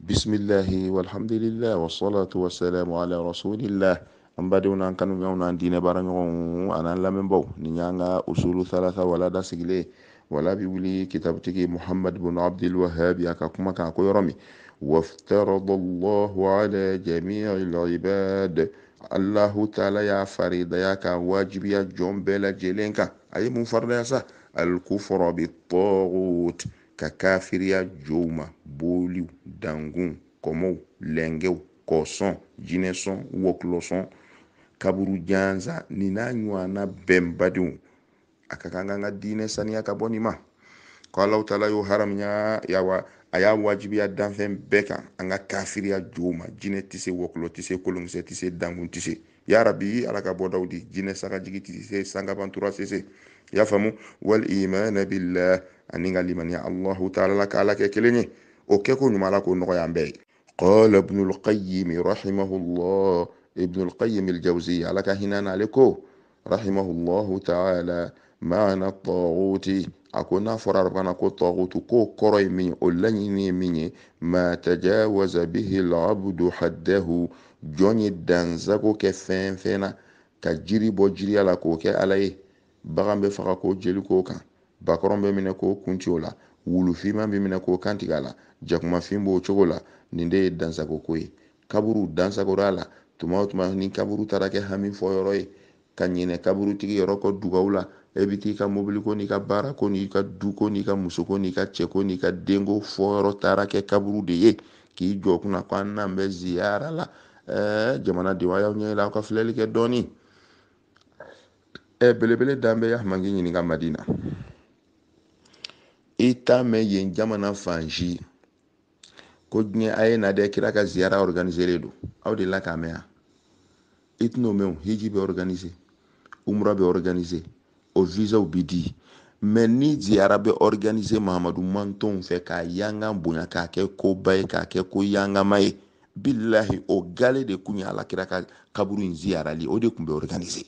bismillahi walhamdulillah wassalatu wassalamu ala rasulillah an badenw n'an kanuɲaw n'an diinɛ baaraɲɔgɔnw an'an lamɛnbaw ni y'an ka usulu thalatha wala da sigile wala bi wuli kitabutigi muhamad bun abdilwahabi a ka kuma kan ko yɔrɔ min waftarada allahu ala jamii libad allahu taala y'a faridaya kan wajibiya jɔn bɛɛ lajɛlen kan a ye mun faridaya ka kafiriya jow ma boliw dangun kɔmɔw lɛnkɛw kɔsɔn jinɛsɔn wɔkulɔsɔn kaburu jansa ni n'a ɲɔana bɛnbadenw a ka kan kan ka diinɛ saniya ka bɔ nin ma ko alaw taala y'o haramuya yawa a y'a wajibiya danfɛn bɛɛ kan an ka kafiriya jow ma jinɛ tɛ se wɔkulɔ tɛ se kolonkisɛ tɛ se dankun tɛ se yarabi ala ka bɔdaw di jinɛ sagajigi tɛ se sankabantura sese i y'a faamu wal iman billah ani ka limaniya allahu taala ka ala kɛ kelen ye o kɛko ɲuman ala k'o nɔgɔya an bɛɛ ye qala ibnu lqayimi rahimahullah ibnu lqayimi aljawziya ala ka hinɛ n'ale ko rahimahullahu taala maana taguti a ko n'a fɔra arabana ko tagutu k'o kɔrɔ ye min ye o laɲini ye min ye ma tajawaza bihi labdu haddahu jɔn ye dansago kɛ fɛn fɛn na ka jiri bɔ jiriya la k'o kɛ ala ye bagan bɛ faga k'o jeli k'o kan bakɔrɔn bɛ minɛ k'o kun ci o la wulufinman bɛ minɛ k'o kantigɛ a la jakumafin b'o cogo la nin de ye dansagoko ye kaburu dansagora a la tuma o tuma ni kaburu taara kɛ hami fɔ yɔrɔ ye ka ɲinɛ kaburutigi yɔrɔ kɔ dugaw la e bi t'i ka mobiliko n'i ka baarako n'i ka duko n'i ka musoko n'i ka cɛko n'i ka denko fɔyɔrɔ taara kɛ kaburu de ye k'i jɔ kunna ko an n'an bɛ ziyara la ɛɛ eh, jamanadenw a y'aw ɲɛ yɛlɛ aw ka filɛli kɛ dɔɔni ɛ eh, belebele dan bɛ yahamaki ɲininka madina ita mɛn yen jamana fan si ko diɲɛ a ye na dɛ kira ka ziyara organisele do aw de la k'a mɛn a i t'n'o mɛn o hiji bɛ organise umura bɛ organise o visaw bi di mɛ ni ziyara bɛ organise mahamadu mantonw fɛ k'a yanga bonya k'a kɛ koba ye k'a kɛ ko yangama ye bilahi o gale de kun ye alakira ka kaburu in ziyarali o de kun bɛ organise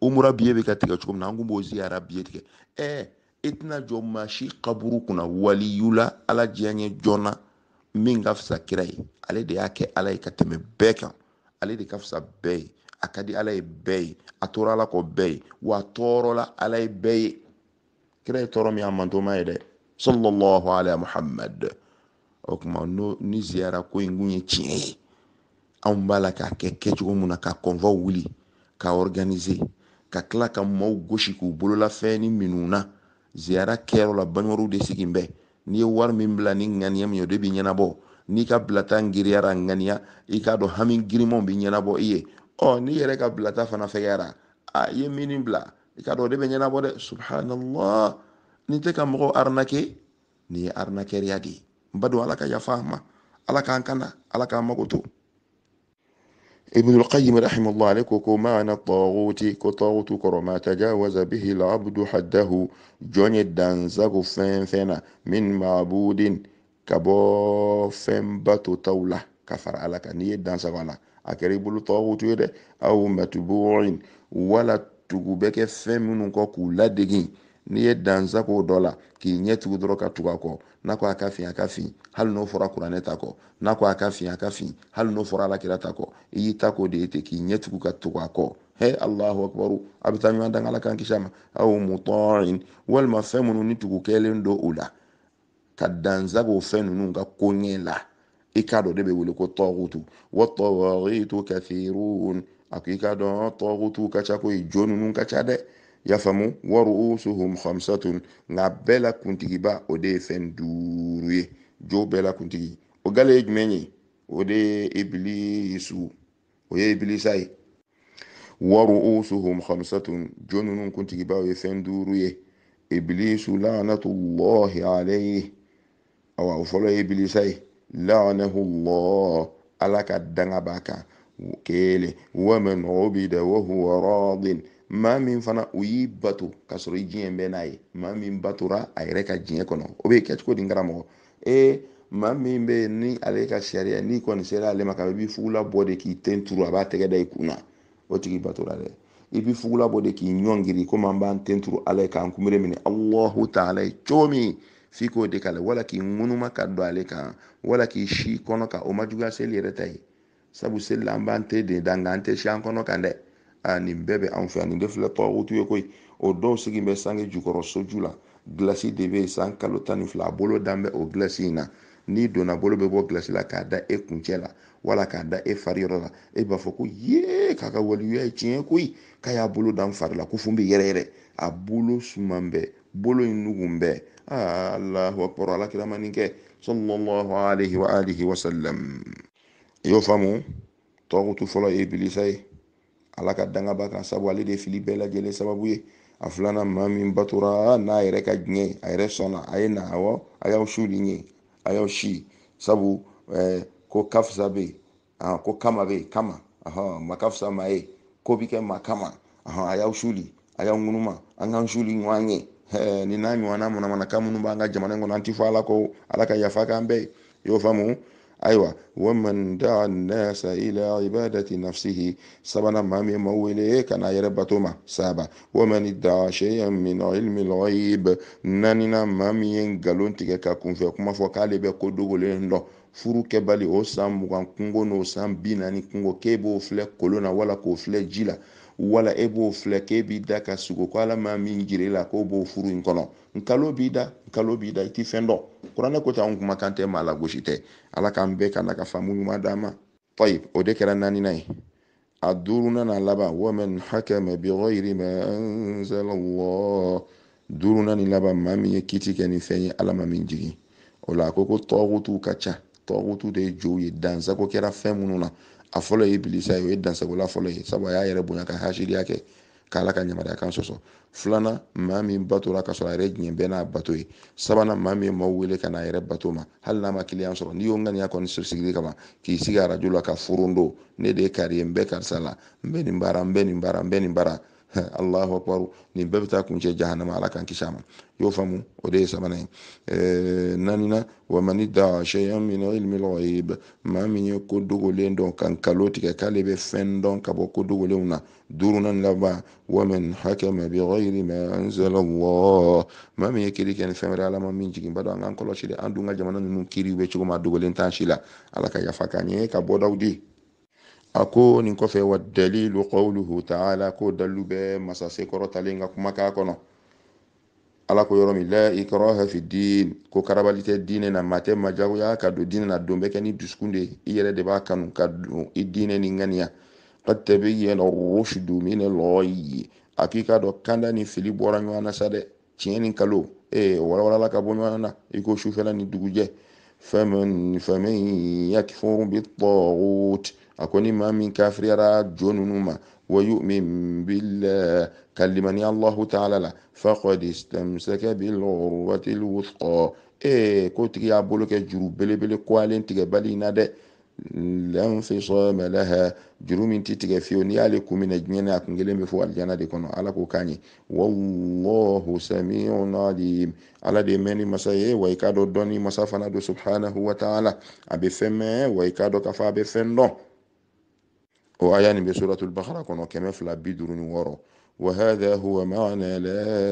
umura biye bɛ ka tigɛ cogo min na an kun b'o ziyara biye tigɛ ɛɛ eh, i tɛna jɔ maa si kaburu kunna waliyula ala diyaɲɛ joona min ka fisa kira ye ale de y'a kɛ ala ye ka tɛmɛ bɛɛ kan ale de ka fisa bɛɛ ye a ka di ala ye bɛɛ ye a tora ala kɔ bɛɛ ye wa a tɔɔrɔla ala ye bɛɛ ye kira ye tɔɔrɔ min a mantoma ye dɛ sallallahu ala muhammad o kuma no ni ziyara ko in kun ye tiɲɛ ye anw b'a la k'a kɛ kɛcogo mun na ka kɔnfɔ wuli ka organiser ka tila ka maaw gosi k'u bololafɛn ni minnu na ziyara kɛyɔrɔ la bangebaruw de sigin bɛɛ n'i ye wari min bila ni ŋaniya min ye o de bi ɲɛnabɔ n'i ka bilata giriyara ŋaniya i k'a dɔn hami girimanw bi ɲɛnabɔ i ye ɔ n'i yɛrɛ ka bilata fana fɛgɛyara a i ye mini bila i k'a dɔn o de bɛ ɲɛnabɔ dɛ subhanallah nin tɛ ka mɔgɔw arnaquer nin ye arnaqueria de ye n badenw ala ka yafa an ma ala k'an kanda ala k'an mago Ibnul Qayyim rahimahullah alayhi, kwa maana taghuti ko taghutu kɔrɔ ma tajawaza bihi labdu haddahu jɔn ye dansago fɛn fɛn na min mabudin ka bɔ fɛnba to taw la ka fara ala kan n'i ye dansago a la a kɛra n'i ye danza k'o dɔ la k'i ɲɛ tugu dɔrɔn ka tugu a kɔ n'a ko a ka fin a ka fin hali n'o fɔra kuranɛ ta kɔ n'a ko a ka fin a ka fin hali n'o fɔra alakira ta kɔ i y'i ta k'o de ye ten k'i ɲɛ tugu ka tugu a kɔ he allahu akbaru a bɛ taa ɲɔgɔn dan ala kan kisi ma aw mutɔɔrin walima fɛn minnu ni tugu kɛlen don u la ka danza dansago fɛn ninnu ka koɲɛ la i k'a dɔn de bɛ wele ko tɔɔgutu wa tɔɔgitu kathirun a ko i k'a dɔn tɔɔgutu ka ca koyi jo ninnu ka ca dɛ y'a faamu waruusuhum hamsatun nka bɛɛ la kuntigiba o de ye fɛn ye jo bɛɛ kuntigi o gale ye jumɛn ye o de ye o ye ibilisa ye waruusuhum hamsatun jo ninnu kuntigiba o ye fɛn duuru ye ibilisu laanatullahi alayhi awa o fɔlɔ ye ibilisa ye laanahullah ala ka danga b'a kan kelen wamɛn ubida wahuwa radin maa min fana o y'i bato ka sɔrɔ i diɲɛ bɛɛ n'a ye maa min batora a yɛrɛ ka diɲɛ kɔnɔ o bɛ kɛ cogo di karamɔgɔ ee maa min bɛ yen ni ale ka sariya n'i kɔni sera ale ma ka i bɛ fugula bɔ de k'i ten turu a b'a tɛgɛ da i kun na o tigi batora dɛ i bɛ fugula bɔ de k'i ɲɔngiri komi an b'an ten turu ala ye k'an kunbere minɛ alahu taala ye cogo min f'i k'o de k'ale wala k'i ŋunuma ka don ale kan wala k'i si kɔnɔ kan o ma juguya seli yɛrɛ ta ye sabu seli la an b'an te de da nka an tɛ si an kɔnɔ kan dɛ a nin bɛɛ bɛ an fɛ yan nin de filɛ tɔgɔkutu ye koyi o dɔw sigi bɛ sange jukɔrɔ soju la gilasi de bɛ yen san kalo tan ni e e fila e a bolo dan bɛ o gilasi in na n'i donna bolo bɛ bɔ gilasi la k'a da e kuncɛ la wala k'a da e fari yɔrɔ la e b'a fɔ ko yee k'a ka waleya ye tiɲɛ koyi k'a y'a bolo da n fari la ko fo bɛ yɛrɛ yɛrɛ a bolo suman bɛɛ bolo in nugun bɛɛ alahu akbar alakira ma nin kɛ sallallahu alaihi wa alihi wa sallam i y'o faamu tɔgɔkutu fɔlɔ ye ibilisa ye ala ka danga ba kan sabu ale de ye fili bɛɛ lajɛlen sababu ye a filanan maa min batora n'a yɛrɛ ka diɲɛ a yɛrɛ sɔnna a ye na awɔ a y'aw su ni ɲɛ a y'aw si sabu eh, ko kafisa bɛ yen ah, ko kama bɛ yen kama ahɔn ma kafisa ma ye ko bi kɛ ma kama ahɔn a y'aw su li a y'aw ŋunuma an k'an su li ɲɔgɔn ye eh, nin n'a ɲɔgɔnna manamanakan minnu b'an ka jamana in kɔnɔ an ti fɔ ala ko ala ka yafa k'an bɛɛ ye i y'o faamu aywa waman daa nasa ila ibadati nafsihi sabana mami min ma wele kana yɛrɛ bato saba waman daa sheyan min ilmi lghaib nanina maa min ye ngalon tigɛ ka kunfɛ kuma fɔ k'ale bɛ ko dogolen dɔn furu kɛbali o san mugan kungo n'o san bi naani kungo k'e b'o filɛ kolon na wala k'o filɛ ji la wala e b'o filɛ k'e b'i da ka sugo ko ala ma min jira i la k'o b'o furu in kɔnɔ nkalo b'i da nkalo b'i da i ti fɛn dɔn kuranɛ ko tɛ anw kumakan tɛ maa lagosi tɛ ala k'an bɛɛ ka na ka faamu ɲuman d'an ma tayib o de kɛra naaninan ye a duurunan n'a laban waman hakama bighayri ma anzala allah duurunan ni laban maa min ye kiti kɛ ni fɛn ye ala ma min jigi o la a ko ko tɔgɔtuw ka ca tɔgutu de ye jow ye dansago kɛra fɛn minnu na a fɔlɔ ye bilisa ye o ye dansagola fɔlɔ ye sabu a y'a yɛrɛ bonya ka hasidiya kɛ k'ala ka yamariya kan sɔsɔ filanan maa min batora ka sɔrɔ a yɛrɛ diɲɛ bɛɛ n'a bato ye sabanan maa min ye maaw wele ka n'a yɛrɛ bato ma hali n'a ma kiliyan sɔrɔ n'i y'o ŋaniya kɔni sigi ka k'i sigi arajo la ka forondo ne de ye kari ye n bɛ karisa la n bɛ nin baara n bɛ nin baara n bɛ nin baara allahu akbar ni bɛɛ bɛ taa kuncɛ jahanama ala kan kisi a ma y'o faamu o de ye sabanan ye naanina wa mani da shay'an min ilmi al-ghaib maa min ye ko dogolen dɔn ka nkalon tigɛ k'ale bɛ fɛn dɔn ka bɔ ko dogolenw na duurunan laban wa man hakama bi ghayri ma anzala allah maa min ye kiri kɛ ni fɛn wɛrɛ ala ma min jigin ba dɔn an k'an kɔlɔsi dɛ an dun ka jamana ninnu kiriw bɛ cogo min a dogolen t'an si la ala ka yafa k'an ye ka bɔdaw di a ko nin kɔfɛ wa qawluhu ta'ala ko dalilu bɛ masa sekɔrɔtalen ka kumakan kɔnɔ ala ko yɔrɔ min la ikraha fi din ko karabali tɛ diinɛ na maa majagoya ka don diinɛ na don bɛ kɛ ni dusukun de i yɛrɛ de b'a kanu ka don i diinɛ ni ŋaniya qad tabayyana rushdu min al a k'i k'a dɔn kanda ni fili bɔra ɲɔgɔn na sa dɛ tiɲɛ ni kalo ee walawalala ka bɔ ɲɔgɔn na i ko sufɛla ni dugujɛ faman faman yakfur bit-taghut a kɔni maa min kafiriyara jo ninnu ma wa yu'min billah kalimani allahu taala la faqad istamsaka bilurwati lwuthqa ee ko tigi y'a bolo kɛ juru belebele koalen tigɛbali in na dɛ lanfisama laha juru min ti tigɛ fiyewu n'i y'ale kun minɛ diɲɛna a kun kelen bɛ fɔ alijana de kɔnɔ ala ko k'a ɲɛ wallahu samiun alim ala de ye mɛnni masa ye wa i k'a dɔn dɔnni masa fana don subhanahu wa taala a bɛ fɛn mɛn wa i k'a dɔn k'a fɔ a bɛ fɛn dɔn o بسورة nin bɛ كمفلا بدرون kɔnɔ وهذا هو معنى لا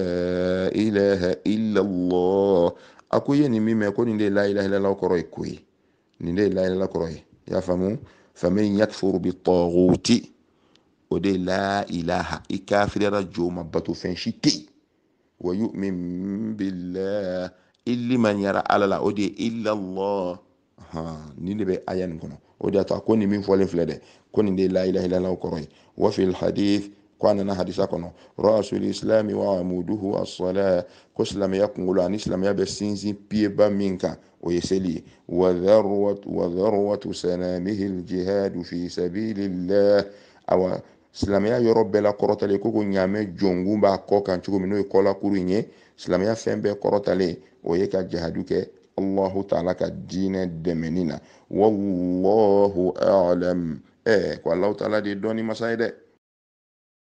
إله إلا الله أكو يني مما يكون لا إله إلا الله كروي كوي لا إله إلا الله كروي يا فمو فمن يكفر بالطاغوت ودي لا إله إكافر رجو مبتو فنشتي ويؤمن بالله إلا من يرى على لا ودي إلا الله ni de be aya nin kɔnɔ o jata ko ni min fɔlen filɛ dɛ ko nin de la ilaha ye layilahilalahu kɔrɔ ye wafil hadith ko a nana hadisa kɔnɔ rasul islam wa amuduhu asala ko silamɛya kunkolo ani silamɛya bɛ sinsin piyeba min kan o ye seli ye wadharwatu sanamihi ljihadu fi sabilillah awa silamɛya yɔrɔ bɛɛ la kɔrɔtalen ko ko ɲaamɛ jongun b'a kɔ kan cogo min n'o ye kɔlakuru in ye silamɛya fɛn bɛɛ kɔrɔtalen o ye ka jihadu kɛ Allahu taala ka diinɛ dɛmɛni na wallahu alam ɛ eh, ko Alahu taala de ye dɔnni masa ye dɛ